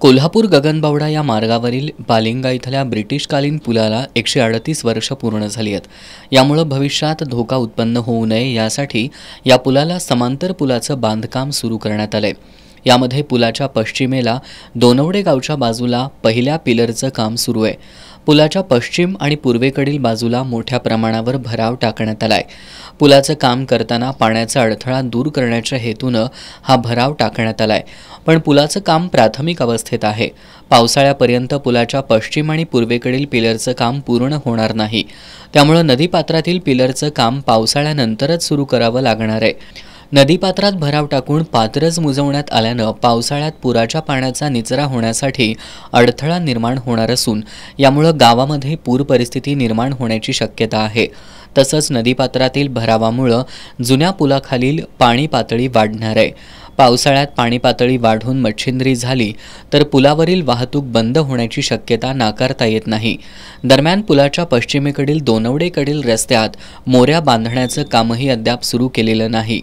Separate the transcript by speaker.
Speaker 1: कोल्हापूर गगनबावडा या मार्गावरील बालिंगा इथल्या ब्रिटिशकालीन पुलाला एकशे अडतीस वर्ष पूर्ण झाली आहेत यामुळं भविष्यात धोका उत्पन्न होऊ नये यासाठी या पुलाला समांतर पुलाचं बांधकाम सुरू करण्यात आलं आहे यामध्ये पुलाच्या पश्चिमेला दोनवडे गावच्या बाजूला पहिल्या पिलरचं काम सुरू आहे पुलाच्या पश्चिम आणि पूर्वेकडील बाजूला मोठ्या प्रमाणावर भराव टाकण्यात आलाय पुलाचं काम करताना पाण्याचा अडथळा दूर करण्याच्या हेतूनं हा भराव टाकण्यात आलाय पण पुलाचं काम प्राथमिक अवस्थेत आहे पावसाळ्यापर्यंत पुलाच्या पश्चिम आणि पूर्वेकडील पिलरचं काम पूर्ण होणार नाही त्यामुळं नदीपात्रातील पिलरचं काम पावसाळ्यानंतरच सुरू करावं लागणार आहे नदीपात्रात भराव टाकून पात्रच मुजवण्यात आल्यानं पावसाळ्यात पुराच्या पाण्याचा निचरा होण्यासाठी अडथळा निर्माण होणार असून यामुळं गावामध्ये पूर परिस्थिती निर्माण होण्याची शक्यता आहे तसंच नदीपात्रातील भरावामुळं जुन्या पुलाखालील पाणी पातळी वाढणार आहे पावसाळ्यात पाणी पातळी वाढून मच्छिंद्री झाली तर पुलावरील वाहतूक बंद होण्याची शक्यता नाकारता येत नाही दरम्यान पुलाच्या पश्चिमेकडील दोनवडेकडील रस्त्यात मोऱ्या बांधण्याचं कामही अद्याप सुरू केलेलं नाही